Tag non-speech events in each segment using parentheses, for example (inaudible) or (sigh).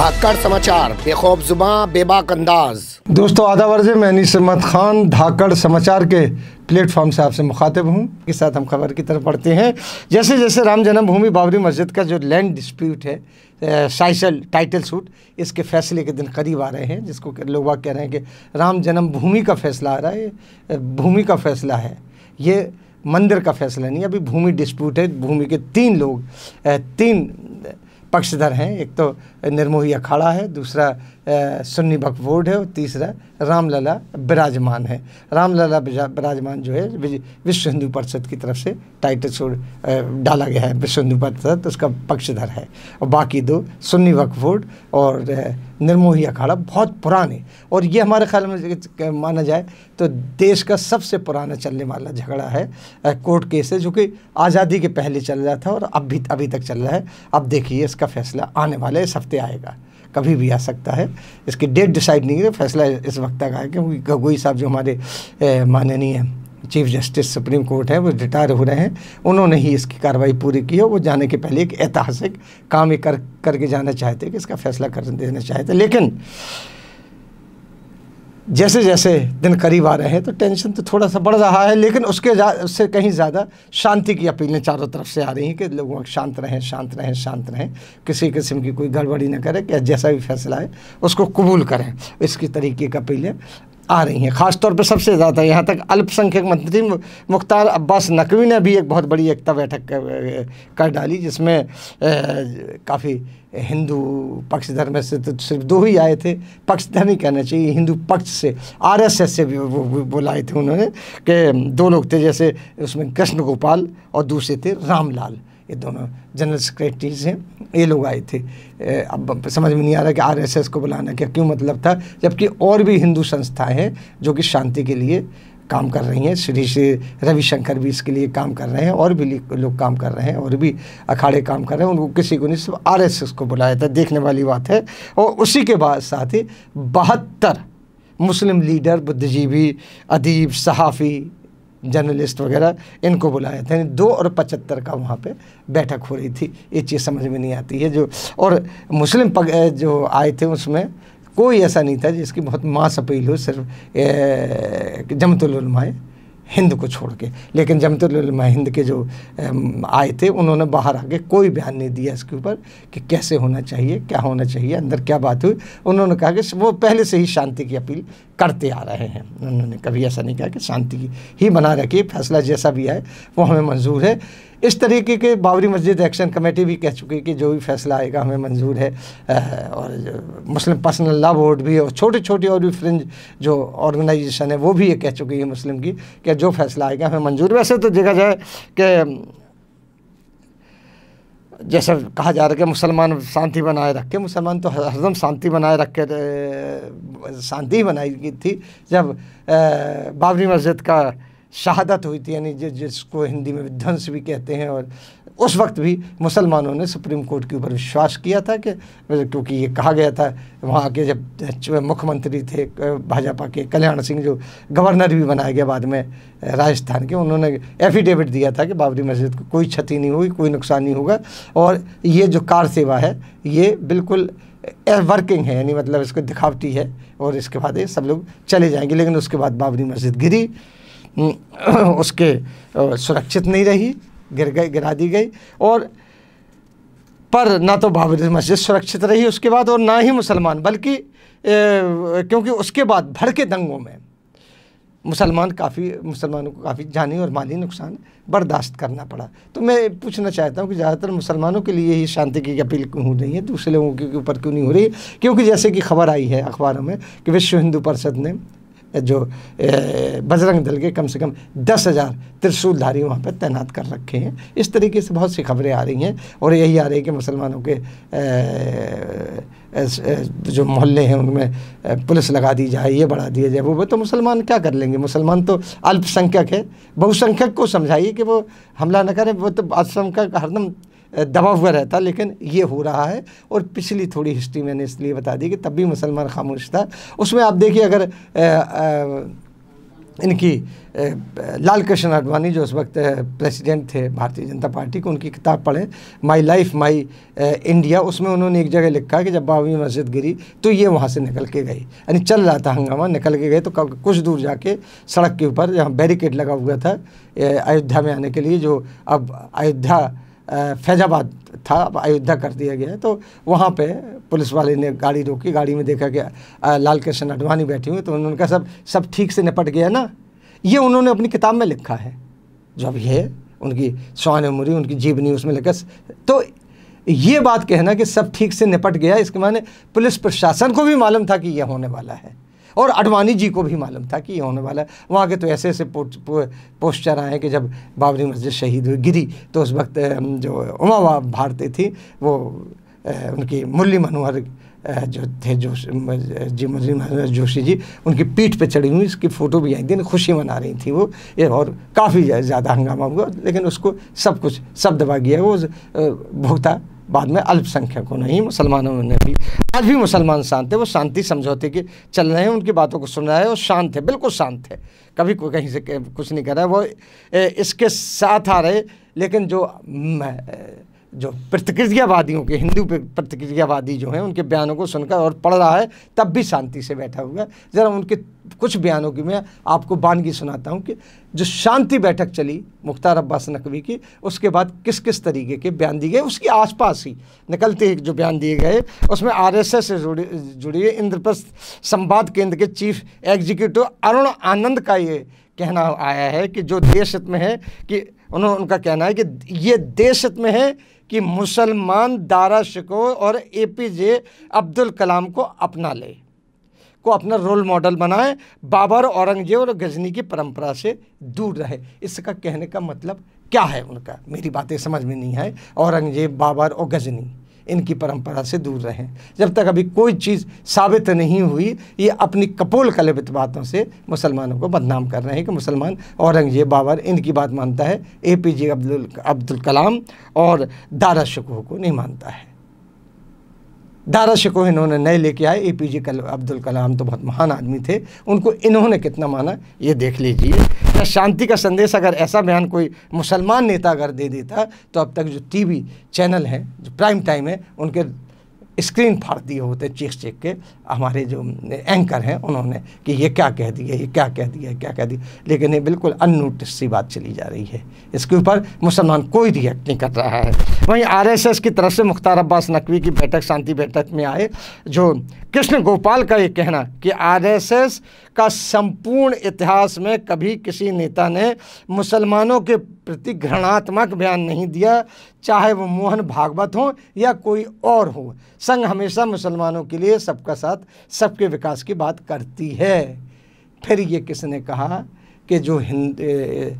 धाकड़ समाचार बेखौफ जुबा बेबाक अंदाज दोस्तों आधा वर्जे मैं अनिस अहमद खान धाकड़ समाचार के प्लेटफॉर्म से आपसे मुखातिब हूँ के साथ हम खबर की तरफ पढ़ते हैं जैसे जैसे राम जन्मभूमि बाबरी मस्जिद का जो लैंड डिस्प्यूट है साइसल टाइटल सूट इसके फैसले के दिन करीब आ रहे हैं जिसको लोग बात कह रहे हैं कि राम जन्मभूमि का फैसला आ रहा है भूमि का फैसला है ये मंदिर का फैसला नहीं अभी भूमि डिस्प्यूट है भूमि के तीन लोग तीन पक्षधर हैं एक तो निर्मोही अखाड़ा है दूसरा सुन्नी बकबोर्ड है और तीसरा रामलला विराजमान है रामलला विराजमान जो है विश्व हिंदू परिषद की तरफ से टाइटल डाला गया है विश्व हिंदू परिषद उसका पक्षधर है और बाकी दो सुन्नी वकबोर्ड और निर्मोही अखाड़ा बहुत पुराने और ये हमारे ख्याल में माना जाए तो देश का सबसे पुराना चलने वाला झगड़ा है कोर्ट केस है जो कि आज़ादी के पहले चल रहा था और अब भी अभी तक चल रहा है अब देखिए इसका फैसला आने वाले इस हफ्ते आएगा कभी भी आ सकता है इसकी डेट डिसाइड नहीं है फैसला इस वक्त तक आया क्योंकि गगोई साहब जो हमारे माननीय चीफ जस्टिस सुप्रीम कोर्ट है वो रिटायर हो रहे हैं उन्होंने ही इसकी कार्रवाई पूरी की है वो जाने के पहले एक ऐतिहासिक काम ये कर करके जाना चाहते कि इसका फैसला कर देना चाहते लेकिन जैसे जैसे दिन करीब आ रहे हैं तो टेंशन तो थोड़ा सा बढ़ रहा है लेकिन उसके उससे कहीं ज़्यादा शांति की अपीलें चारों तरफ से आ रही हैं कि लोग शांत रहें शांत रहें शांत रहें किसी किस्म की कोई गड़बड़ी ना करें कि जैसा भी फैसला है उसको कबूल करें इसकी तरीके की अपीलें आ रही हैं ख़ासतौर पर सबसे ज़्यादा यहाँ तक अल्पसंख्यक मंत्री मुख्तार अब्बास नकवी ने भी एक बहुत बड़ी एकता बैठक कर डाली जिसमें काफ़ी हिंदू पक्षधर में से तो सिर्फ दो ही आए थे पक्षधर ही कहना चाहिए हिंदू पक्ष से आरएसएस से भी वो बुलाए थे उन्होंने कि दो लोग थे जैसे उसमें कृष्ण गोपाल और दूसरे थे रामलाल ये दोनों जनरल सेक्रेटरीज हैं ये लोग आए थे अब समझ में नहीं आ रहा कि आरएसएस को बुलाना क्या क्यों मतलब था जबकि और भी हिंदू संस्थाएं हैं जो कि शांति के लिए काम कर रही हैं श्री श्री रविशंकर भी इसके लिए काम कर रहे हैं और भी लोग काम कर रहे हैं और भी अखाड़े काम कर रहे हैं उनको किसी को नहीं सिर्फ आर को बुलाया था देखने वाली बात है और उसी के बाद साथ ही बहत्तर मुस्लिम लीडर बुद्धिजीवी अदीब सहाफ़ी जर्नलिस्ट वगैरह इनको बुलाया था दो और पचहत्तर का वहाँ पे बैठक हो रही थी ये चीज़ समझ में नहीं आती है जो और मुस्लिम पग, जो आए थे उसमें कोई ऐसा नहीं था जिसकी बहुत मास अपील हो सिर्फ जमतुलमाए हिंद को छोड़ के लेकिन जमतुलमा हिंद के जो आए थे उन्होंने बाहर आके कोई बयान नहीं दिया इसके ऊपर कि कैसे होना चाहिए क्या होना चाहिए अंदर क्या बात हुई उन्होंने कहा कि वो पहले से ही शांति की अपील करते आ रहे हैं उन्होंने कभी ऐसा नहीं कहा कि शांति ही बना रखी फैसला जैसा भी है वो हमें मंजूर है इस तरीके के बाबरी मस्जिद एक्शन कमेटी भी कह चुकी है कि जो भी फैसला आएगा हमें मंजूर है और मुस्लिम पर्सनल लॉ बोर्ड भी और छोटे छोटे और भी फ्रिंज जो ऑर्गेनाइजेशन है वो भी ये कह चुकी है मुस्लिम की कि जो फैसला आएगा हमें मंजूर वैसे तो देखा जाए कि जैसे कहा जा रहा है कि मुसलमान शांति बनाए रखे मुसलमान तो हरदम शांति बनाए रखे शांति ही बनाई गई थी जब बाबरी मस्जिद का शहादत हुई थी यानी जिसको हिंदी में विध्वंस भी कहते हैं और उस वक्त भी मुसलमानों ने सुप्रीम कोर्ट के ऊपर विश्वास किया था कि क्योंकि ये कहा गया था वहाँ के जब मुख्यमंत्री थे भाजपा के कल्याण सिंह जो गवर्नर भी बनाए गए बाद में राजस्थान के उन्होंने एफिडेविट दिया था कि बाबरी मस्जिद को कोई क्षति नहीं हुई कोई नुकसान नहीं होगा और ये जो कार सेवा है ये बिल्कुल वर्किंग है यानी मतलब इसको दिखावटी है और इसके बाद ये सब लोग चले जाएंगे लेकिन उसके बाद बाबरी मस्जिद गिरी (clears throat) उसके सुरक्षित नहीं रही गिर गई गिरा दी गई और पर ना तो बाबरी मस्जिद सुरक्षित रही उसके बाद और ना ही मुसलमान बल्कि क्योंकि उसके बाद भड़के दंगों में मुसलमान काफ़ी मुसलमानों को काफ़ी जानी और माली नुकसान बर्दाश्त करना पड़ा तो मैं पूछना चाहता हूँ कि ज़्यादातर मुसलमानों के लिए ही शांति की अपील क्यों हो रही है दूसरे लोगों के ऊपर क्यों नहीं हो रही क्योंकि जैसे कि खबर आई है अखबारों में कि विश्व हिंदू परिषद ने जो बजरंग दल के कम से कम दस हज़ार त्रिशूलधारी वहाँ पर तैनात कर रखे हैं इस तरीके से बहुत सी खबरें आ रही हैं और यही आ रही है कि मुसलमानों के जो मोहल्ले हैं उनमें पुलिस लगा दी जाए ये बढ़ा दिया जाए वो वो तो मुसलमान क्या कर लेंगे मुसलमान तो अल्पसंख्यक है बहुसंख्यक को समझाइए कि वो हमला न करें वो तो अल्पसंख्यक हरदम दबा हुआ रहता लेकिन ये हो रहा है और पिछली थोड़ी हिस्ट्री मैंने इसलिए बता दी कि तब भी मुसलमान खामोश था उसमें आप देखिए अगर आ, आ, इनकी लाल कृष्ण आडवाणी जो उस वक्त प्रेसिडेंट थे भारतीय जनता पार्टी को उनकी किताब पढ़ें माई लाइफ माई इंडिया उसमें उन्होंने एक जगह लिखा कि जब बाबी मस्जिद गिरी तो ये वहाँ से निकल के गई यानी चल रहा था हंगामा निकल के गए तो कुछ दूर जाके सड़क के ऊपर जहाँ बैरिकेड लगा हुआ था अयोध्या में आने के लिए जो अब अयोध्या फैजाबाद था अब अयोध्या कर दिया गया है तो वहाँ पे पुलिस वाले ने गाड़ी रोकी गाड़ी में देखा गया लाल कृष्ण अडवाणी बैठे हुए तो उन्होंने कहा सब सब ठीक से निपट गया ना ये उन्होंने अपनी किताब में लिखा है जब ये उनकी स्वान उमरी उनकी जीवनी उसमें लिखा तो ये बात कहना कि सब ठीक से निपट गया इसके माने पुलिस प्रशासन को भी मालूम था कि यह होने वाला है और अडवाणी जी को भी मालूम था कि ये होने वाला है वहाँ के तो ऐसे ऐसे पोस्टर आए कि जब बाबरी मस्जिद शहीद हुई गिरी तो उस वक्त जो उमा भारती थी वो उनकी मुरली मनोहर जो थे जोशी जी मुरली मनोहर जोशी जी उनकी पीठ पे चढ़ी हुई इसकी फ़ोटो भी आई थी खुशी मना रही थी वो ये और काफ़ी ज़्यादा हंगामा हुआ लेकिन उसको सब कुछ सब दबा गया वो भोगता बाद में अल्पसंख्यकों ने ही मुसलमानों ने भी आज भी मुसलमान शांत थे वो शांति समझौते के चल रहे हैं उनकी बातों को सुन रहे हैं और शांत है बिल्कुल शांत है कभी कोई कहीं से कुछ नहीं कर रहा है वो इसके साथ आ रहे लेकिन जो जो प्रतिक्रियावादियों के हिंदू प्रतिक्रियावादी जो हैं उनके बयानों को सुनकर और पढ़ रहा है तब भी शांति से बैठा हुआ है ज़रा उनके कुछ बयानों की मैं आपको बानगी सुनाता हूँ कि जो शांति बैठक चली मुख्तार अब्बास नकवी की उसके बाद किस किस तरीके के बयान दिए गए उसके आसपास ही निकलते जो बयान दिए गए उसमें एस से जुड़े जुड़ी इंद्रप्रस्थ संवाद केंद्र के चीफ एग्जीक्यूटिव अरुण आनंद का ये कहना आया है कि जो देश में है कि उन्होंने उनका कहना है कि ये देशत में है कि मुसलमान दारा शिको और ए पी जे अब्दुल कलाम को अपना ले को अपना रोल मॉडल बनाए बाबर औरंगजेब और गजनी की परंपरा से दूर रहे इसका कहने का मतलब क्या है उनका मेरी बातें समझ में नहीं आए औरंगजेब बाबर और गजनी इनकी परंपरा से दूर रहें जब तक अभी कोई चीज़ साबित नहीं हुई ये अपनी कपोल कलबित बातों से मुसलमानों को बदनाम कर रहे हैं कि मुसलमान औरंगजेब बाबर इनकी बात मानता है A P J Abdul Abdul Kalam और दारा शिकोह को नहीं मानता है दारा शिकोह इन्होंने नए लेके आए ए पी जे अब्दुल कलाम तो बहुत महान आदमी थे उनको इन्होंने कितना माना ये देख लीजिए या शांति का संदेश अगर ऐसा बयान कोई मुसलमान नेता अगर दे देता तो अब तक जो टीवी चैनल हैं जो प्राइम टाइम है उनके स्क्रीन फाड़ दिए होते चीख चीख के हमारे जो एंकर हैं उन्होंने कि ये क्या कह दिया ये क्या कह दिया क्या कह दिया लेकिन ये बिल्कुल अननोटिस सी बात चली जा रही है इसके ऊपर मुसलमान कोई रिएक्ट नहीं कर रहा है वहीं आरएसएस की तरफ से मुख्तार अब्बास नकवी की बैठक शांति बैठक में आए जो कृष्ण गोपाल का ये कहना कि आर का संपूर्ण इतिहास में कभी किसी नेता ने मुसलमानों के प्रति घृणात्मक बयान नहीं दिया चाहे वो मोहन भागवत हो या कोई और हो संघ हमेशा मुसलमानों के लिए सबका साथ सबके विकास की बात करती है फिर ये किसने कहा कि जो हिंद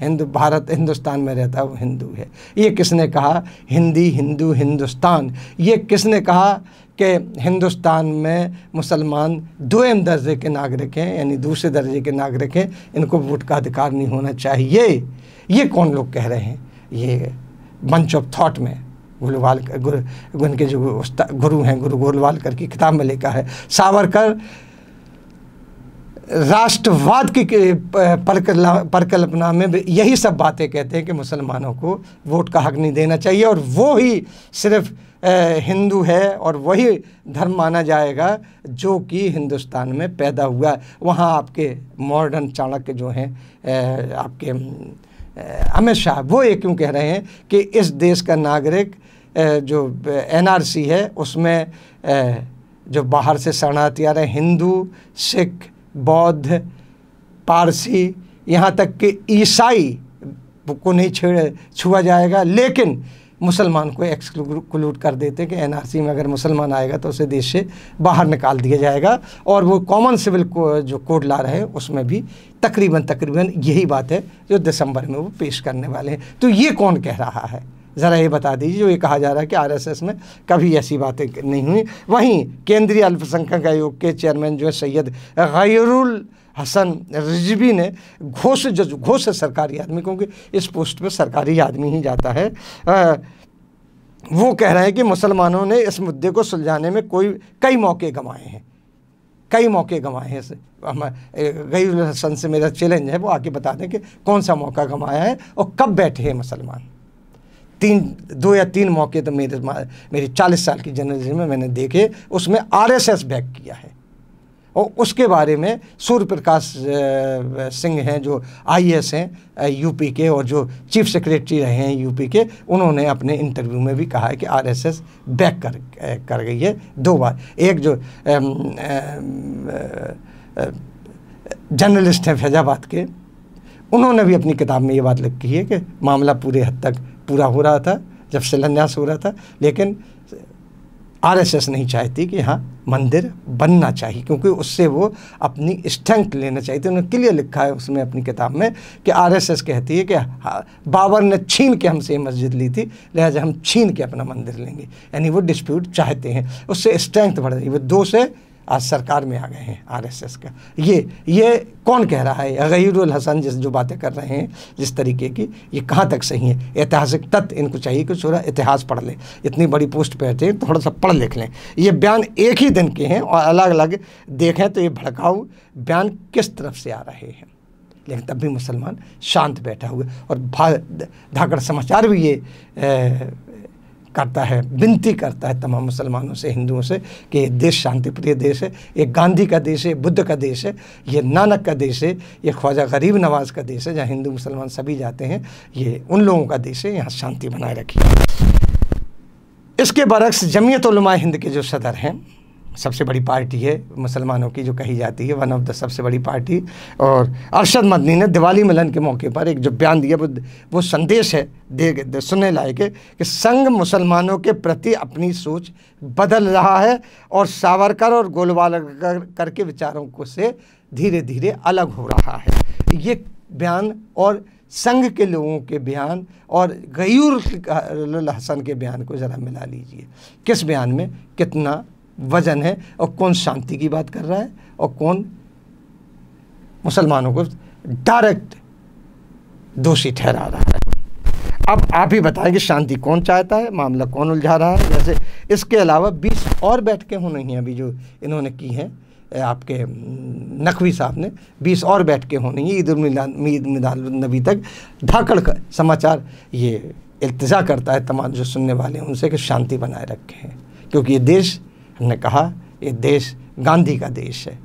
हिंद भारत हिंदुस्तान में रहता है वो हिंदू है ये किसने कहा हिंदी हिंदू हिंदुस्तान ये किसने कहा कि हिंदुस्तान में मुसलमान दोम दर्जे के नागरिक हैं यानी दूसरे दर्जे के नागरिक हैं इनको वोट का अधिकार नहीं होना चाहिए ये कौन लोग कह रहे हैं ये बंच ऑफ थाट में गुलवाल गुरु उनके जो गुरु हैं गुरु गोलवालकर की किताब में लिखा है सावरकर राष्ट्रवाद की परिकल्पना में यही सब बातें कहते हैं कि मुसलमानों को वोट का हक नहीं देना चाहिए और वो ही सिर्फ हिंदू है और वही धर्म माना जाएगा जो कि हिंदुस्तान में पैदा हुआ है वहाँ आपके मॉडर्न चाणक्य जो हैं आपके अमित शाह वो ये क्यों कह रहे हैं कि इस देश का नागरिक जो एनआरसी है उसमें जो बाहर से शरणार्थी आ रहे हैं हिंदू सिख बौद्ध पारसी यहाँ तक कि ईसाई को नहीं छेड़ छुआ जाएगा लेकिन मुसलमान को एक्सक्लूड कर देते हैं कि एनआरसी में अगर मुसलमान आएगा तो उसे देश से बाहर निकाल दिया जाएगा और वो कॉमन सिविल को, जो कोड ला रहे हैं उसमें भी तकरीबन तकरीबन यही बात है जो दिसंबर में वो पेश करने वाले हैं तो ये कौन कह रहा है ज़रा ये बता दीजिए जो ये कहा जा रहा है कि आरएसएस में कभी ऐसी बातें नहीं हुई वहीं केंद्रीय अल्पसंख्यक आयोग के चेयरमैन जो है सैयद गैरुल हसन रिजवी ने घोष जो घोष है सरकारी आदमी क्योंकि इस पोस्ट पर सरकारी आदमी ही जाता है आ, वो कह रहे हैं कि मुसलमानों ने इस मुद्दे को सुलझाने में कोई कई मौके गंवाए हैं कई मौके गंवाए हैं हम गई हसन से मेरा चैलेंज है वो आके बता दें कि कौन सा मौका गंवाया है और कब बैठे हैं मुसलमान तीन दो या तीन मौके तो मेरे मेरी चालीस साल की जर्नलिज्म में मैंने देखे उसमें आरएसएस बैक किया है और उसके बारे में सूर्य प्रकाश सिंह हैं जो आईएएस हैं यूपी के और जो चीफ सेक्रेटरी रहे हैं यूपी के उन्होंने अपने इंटरव्यू में भी कहा है कि आरएसएस बैक कर कर गई है दो बार एक जो जर्नलिस्ट हैं फैजाबाद के उन्होंने भी अपनी किताब में ये बात लिखी है कि मामला पूरे हद तक पूरा हो रहा था जब शिलान्यास हो रहा था लेकिन आरएसएस नहीं चाहती कि हाँ मंदिर बनना चाहिए क्योंकि उससे वो अपनी स्ट्रेंथ लेना चाहिए थी उन्होंने क्लियर लिखा है उसमें अपनी किताब में कि आरएसएस कहती है कि हाँ, बाबर ने छीन के हमसे ये मस्जिद ली थी लिहाजा हम छीन के अपना मंदिर लेंगे यानी वो डिस्प्यूट चाहते हैं उससे स्ट्रेंथ बढ़ रही है वो दो से आज सरकार में आ गए हैं आरएसएस का ये ये कौन कह रहा है गहीरुल हसन जिस जो बातें कर रहे हैं जिस तरीके की ये कहाँ तक सही है ऐतिहासिक तत्व इनको चाहिए कि छोरा इतिहास पढ़ लें इतनी बड़ी पोस्ट पर हैं थोड़ा सा पढ़ लिख लें ये बयान एक ही दिन के हैं और अलग अलग देखें तो ये भड़काऊ बयान किस तरफ से आ रहे हैं लेकिन तब भी मुसलमान शांत बैठा हुआ और धाकड़ समाचार भी ये करता है विनती करता है तमाम मुसलमानों से हिंदुओं से कि ये देश शांति प्रिय देश है ये गांधी का देश है बुद्ध का देश है ये नानक का देश है ये ख्वाजा गरीब नवाज का देश है जहाँ हिंदू मुसलमान सभी जाते हैं ये उन लोगों का देश है यहाँ शांति बनाए रखी इसके बरक्स जमीयत हिंद के जो सदर हैं सबसे बड़ी पार्टी है मुसलमानों की जो कही जाती है वन ऑफ द सबसे बड़ी पार्टी और अरशद मदनी ने दिवाली मिलन के मौके पर एक जो बयान दिया वो वो संदेश है दे, दे सुनने लायक है कि संघ मुसलमानों के प्रति अपनी सोच बदल रहा है और सावरकर और गोलवालकर करके विचारों को से धीरे धीरे अलग हो रहा है ये बयान और संघ के लोगों के बयान और गयूर हसन के बयान को ज़रा मिला लीजिए किस बयान में कितना वजन है और कौन शांति की बात कर रहा है और कौन मुसलमानों को डायरेक्ट दोषी ठहरा रहा है अब आप ही बताएं कि शांति कौन चाहता है मामला कौन उलझा रहा है जैसे इसके अलावा 20 और बैठकें होनी हैं अभी जो इन्होंने की हैं आपके नकवी साहब ने 20 और बैठकें होनी हैं ईद ईद नबी तक धाकड़ का समाचार ये इल्तजा करता है तमाम जो सुनने वाले हैं उनसे कि शांति बनाए रखें क्योंकि ये देश ने कहा ये देश गांधी का देश है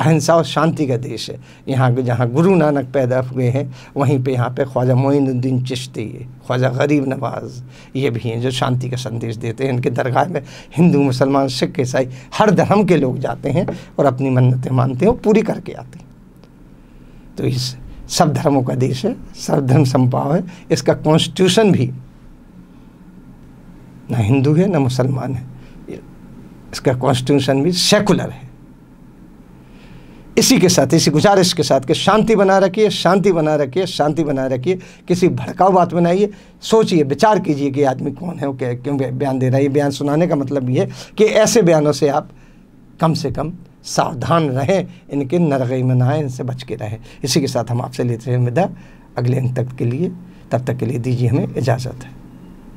अहिंसा और शांति का देश है यहाँ जहाँ गुरु नानक पैदा हुए हैं वहीं पे यहाँ पे ख्वाजा मोइनुद्दीन चिश्ती ख्वाजा गरीब नवाज ये भी हैं जो शांति का संदेश देते हैं इनके दरगाह में हिंदू मुसलमान सिख ईसाई हर धर्म के लोग जाते हैं और अपनी मन्नतें मानते हैं और पूरी करके आते हैं तो इस सब धर्मों का देश है सब धर्म संभाव है इसका कॉन्स्टिट्यूशन भी ना हिंदू है ना मुसलमान है इसका कॉन्स्टिट्यूशन भी सेकुलर है इसी के साथ इसी गुजारिश के साथ कि शांति बना रखिए शांति बना रखिए शांति बना रखिए किसी भड़काऊ बात बनाइए सोचिए विचार कीजिए कि आदमी कौन है क्या क्यों बयान दे रहा है ये बयान सुनाने का मतलब ये है कि ऐसे बयानों से आप कम से कम सावधान रहें इनके नरगई में ना इनसे बच के रहें इसी के साथ हम आपसे लेते हैं विदा अगले इन तक के लिए तब तक के लिए दीजिए हमें इजाज़त है